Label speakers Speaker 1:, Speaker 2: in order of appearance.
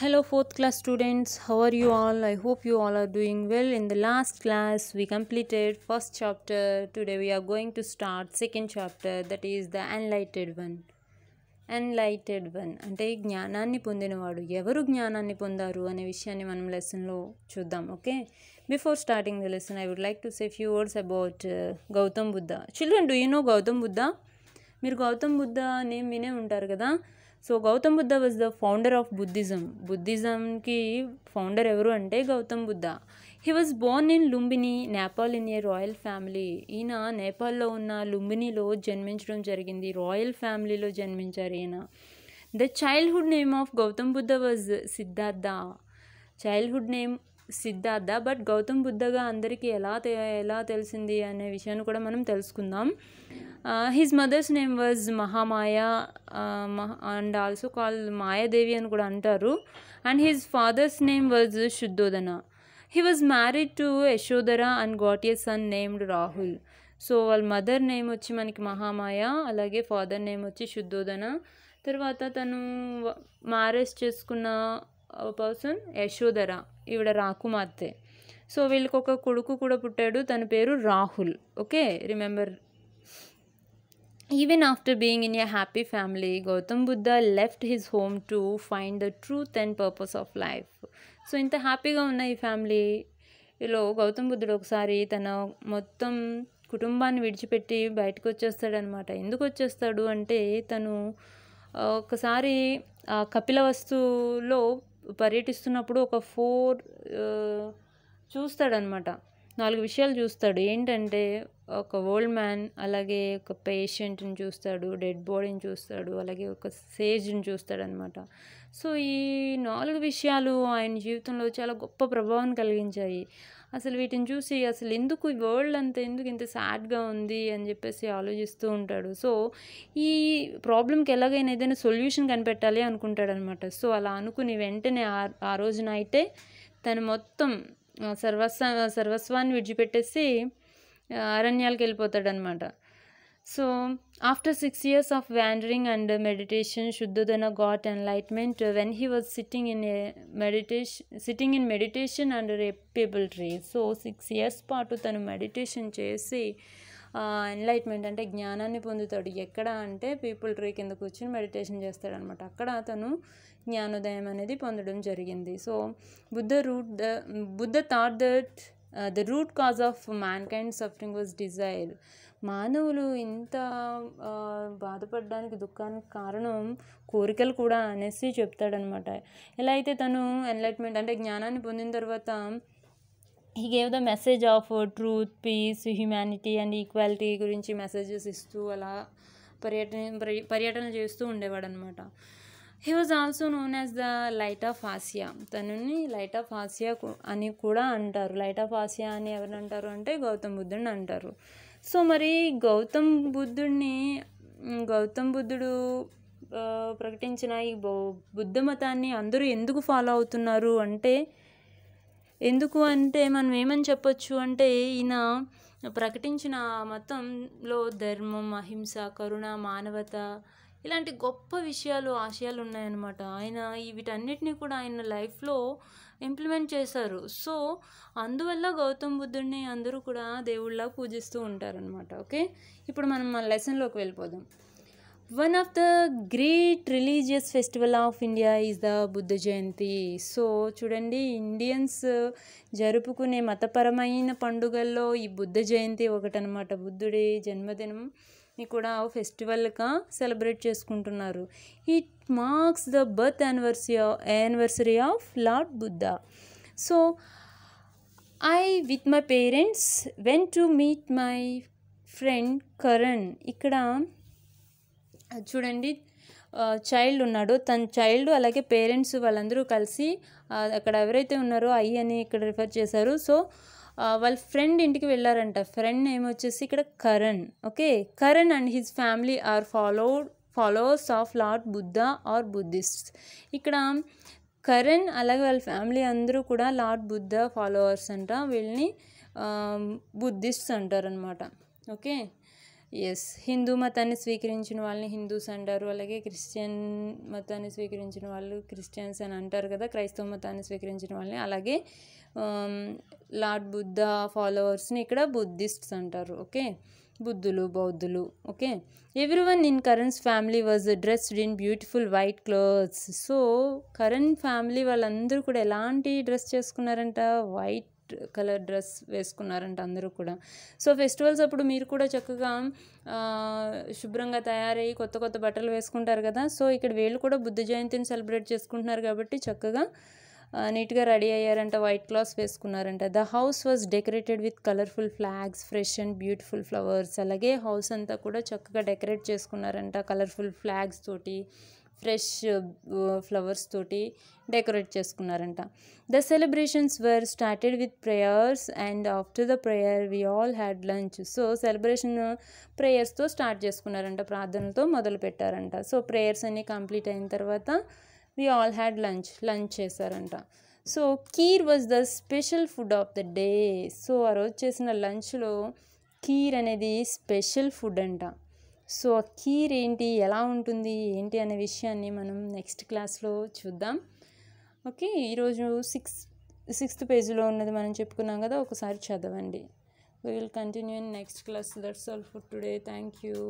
Speaker 1: Hello, fourth class students. How are you all? I hope you all are doing well. In the last class, we completed first chapter. Today, we are going to start second chapter, that is the enlightened one. Enlightened one అంటే జ్ఞానాన్ని పొందినవాడు ఎవరు జ్ఞానాన్ని పొందారు అనే విషయాన్ని మనం లెసన్లో చూద్దాం okay before starting the lesson I would like to say few words about Gautam Buddha children do you know Gautam Buddha మీరు గౌతమ్ బుద్ధ నేమ్ వినే ఉంటారు కదా so Gautam Buddha was the founder of Buddhism బుద్ధిజంకి ఫౌండర్ ఎవరు అంటే Gautam Buddha he was born in Lumbini Nepal in a royal family ఈయన నేపాల్లో ఉన్న లుంబినిలో జన్మించడం జరిగింది రాయల్ ఫ్యామిలీలో జన్మించారు ఈయన the childhood name of Gautam Buddha was Siddhartha childhood name Siddhartha but Gautam బుద్ధగా అందరికీ ఎలా ఎలా తెలిసింది అనే విషయాన్ని కూడా మనం తెలుసుకుందాం his mother's name was Mahamaya and also called Mayadevi అని కూడా అంటారు and his father's name was Shuddhodana he was married to Yashodhara and got a son named Rahul so వాళ్ళ మదర్ నేమ్ వచ్చి మనకి మహామాయ అలాగే ఫాదర్ నేమ్ వచ్చి శుద్ధోదన తర్వాత తను మ్యారేజ్ చేసుకున్న పర్సన్ యశోధర ఈవిడ రాకుమార్తె సో వీళ్ళకి ఒక కొడుకు కూడా పుట్టాడు తన పేరు Rahul okay remember even after being in a happy family Gautam Buddha left his home to find the truth and purpose of life so ఇంత హ్యాపీగా ఉన్న ఈ ఫ్యామిలీలో గౌతమ్ బుద్ధుడు ఒకసారి తన మొత్తం కుటుంబాన్ని విడిచిపెట్టి బయటకు వచ్చేస్తాడనమాట ఎందుకు వచ్చేస్తాడు అంటే తను ఒకసారి కపిలవస్తులో పర్యటిస్తున్నప్పుడు ఒక ఫోర్ చూస్తాడనమాట నాలుగు విషయాలు చూస్తాడు ఏంటంటే ఒక ఓల్డ్ మ్యాన్ అలాగే ఒక పేషెంట్ని చూస్తాడు డెడ్ బాడీని చూస్తాడు అలాగే ఒక సేజ్ని చూస్తాడనమాట సో ఈ నాలుగు విషయాలు ఆయన జీవితంలో చాలా గొప్ప ప్రభావం కలిగించాయి అసలు వీటిని చూసి అసలు ఎందుకు ఈ వరల్డ్ అంతా ఎందుకు ఇంత సాడ్గా ఉంది అని చెప్పేసి ఆలోచిస్తూ ఉంటాడు సో ఈ ప్రాబ్లంకి ఎలాగైనా ఏదైనా సొల్యూషన్ కనిపెట్టాలి అనుకుంటాడనమాట సో అలా అనుకుని వెంటనే ఆ రోజున అయితే తను మొత్తం సర్వస్వ సర్వస్వాన్ని విడిచిపెట్టేసి అరణ్యాలకు వెళ్ళిపోతాడనమాట So, after six years of wandering and meditation, Shuddhodana got enlightenment when he was sitting in a meditation, sitting in meditation under a pebble tree. So, six years పాటు తను మెడిటేషన్ చేసి ఎన్లైట్మెంట్ అంటే జ్ఞానాన్ని పొందుతాడు ఎక్కడ అంటే పీపుల్ ట్రీ కింద కూర్చొని మెడిటేషన్ చేస్తాడనమాట అక్కడ అతను జ్ఞానోదయం అనేది పొందడం జరిగింది so Buddha root the Buddha thought that the root cause of mankind suffering was desire మానవులు ఇంత uh, బాధపడడానికి దుఃఖానికి కారణం కోరికలు కూడా అనేసి చెప్తాడనమాట ఎలా అయితే తను ఎన్లైట్మెంట్ అంటే జ్ఞానాన్ని పొందిన తర్వాత he gave the message of truth peace humanity and equality గురించి మెసేజెస్ ఇస్తూ అలా పర్యటన పర్యటన చేస్తూ ఉండేవాడు అనమాట he was also known as the light of Asia తనని లైట్ ఆఫ్ ఆసియా అని కూడా అంటారు లైట్ ఆఫ్ ఆసియా అని ఎవరు అంటారు అంటే గౌతమ్ బుద్ధుడిని అంటారు సో మరి గౌతమ్ బుద్ధుడిని గౌతమ్ బుద్ధుడు ప్రకటించిన ఈ బుద్ధ మతాన్ని అందరూ ఎందుకు ఫాలో అవుతున్నారు అంటే ఎందుకు అంటే మనం ఏమని చెప్పొచ్చు అంటే ఈయన ప్రకటించిన మతంలో ధర్మం అహింస కరుణ మానవత ఇలాంటి గొప్ప విషయాలు ఆశయాలు ఉన్నాయన్నమాట ఆయన వీటన్నిటినీ కూడా ఆయన లైఫ్లో ఇంప్లిమెంట్ చేశారు సో అందువల్ల గౌతమ్ బుద్ధుడిని అందరూ కూడా దేవుళ్ళ పూజిస్తూ ఉంటారనమాట ఓకే ఇప్పుడు మనం మన లెసన్లోకి వెళ్ళిపోదాం one of the great religious festival of India is the Buddha Jayanti so చూడండి ఇండియన్స్ జరుపుకునే మతపరమైన పండుగల్లో ఈ బుద్ధ జయంతి ఒకటనమాట బుద్ధుడి జన్మదినం ని కూడా ఫెస్టివల్గా సెలబ్రేట్ చేసుకుంటున్నారు it marks the birth anniversary anniversary of lord Buddha so I with my parents went to meet my friend Karan ఇక్కడ చూడండి చైల్డ్ ఉన్నాడు తన చైల్డ్ అలాగే పేరెంట్స్ వాళ్ళందరూ కలిసి అక్కడ ఎవరైతే ఉన్నారో ఐ అని ఇక్కడ రిఫర్ చేశారు సో వాళ్ళ ఫ్రెండ్ ఇంటికి వెళ్ళారంట ఫ్రెండ్ నేమ్ వచ్చేసి ఇక్కడ Karan okay Karan and his family are followed followers of lord Buddha are Buddhists ఇక్కడ కరణ్ అలాగే వాళ్ళ ఫ్యామిలీ అందరూ కూడా లార్డ్ బుద్ధ ఫాలోవర్స్ అంట వీళ్ళని బుద్ధిస్ట్స్ అంటారనమాట ఓకే ఎస్ హిందూ మతాన్ని స్వీకరించిన వాళ్ళని హిందూస్ అంటారు అలాగే క్రిస్టియన్ మతాన్ని స్వీకరించిన వాళ్ళు క్రిస్టియన్స్ అని అంటారు కదా క్రైస్తవ మతాన్ని స్వీకరించిన వాళ్ళని అలాగే లార్డ్ బుద్ధ ఫాలోవర్స్ని ఇక్కడ బుద్ధిస్ట్స్ అంటారు ఓకే బుద్ధులు బౌద్ధులు okay every one in Karan's family was dressed in beautiful white clothes so Karan's family వాళ్ళందరూ కూడా ఎలాంటి డ్రెస్ చేసుకున్నారంట వైట్ కలర్ డ్రెస్ వేసుకున్నారంట అందరూ కూడా సో ఫెస్టివల్స్ అప్పుడు మీరు కూడా చక్కగా శుభ్రంగా తయారయ్యి కొత్త కొత్త బట్టలు వేసుకుంటారు కదా సో ఇక్కడ వీళ్ళు కూడా బుద్ధ జయంతిని సెలబ్రేట్ చేసుకుంటున్నారు కాబట్టి చక్కగా నీట్గా రెడీ అయ్యారంట వైట్ క్లాస్ వేసుకున్నారంట the house was decorated with colourful flags fresh and beautiful flowers అలాగే హౌస్ అంతా కూడా చక్కగా డెకరేట్ చేసుకున్నారంట కలర్ఫుల్ ఫ్లాగ్స్ తోటి ఫ్రెష్ ఫ్లవర్స్ తోటి డెకరేట్ చేసుకున్నారంట the celebrations were started with prayers and after the prayer we all had lunch so celebration ప్రేయర్స్తో start చేసుకున్నారంట ప్రార్థనలతో మొదలు పెట్టారంట సో ప్రేయర్స్ అన్నీ కంప్లీట్ అయిన తర్వాత we all had lunch lunch చేశారంట so kheer was the special food of the day so ఆ రోజు చేసిన లంచ్లో కీర్ అనేది స్పెషల్ ఫుడ్ అంట సో కీర్ ఏంటి ఎలా ఉంటుంది ఏంటి అనే విషయాన్ని మనం నెక్స్ట్ క్లాస్లో చూద్దాం ఓకే ఈరోజు సిక్స్ సిక్స్త్ పేజీలో ఉన్నది మనం చెప్పుకున్నాం కదా ఒకసారి చదవండి we will continue in next class that's all for today thank you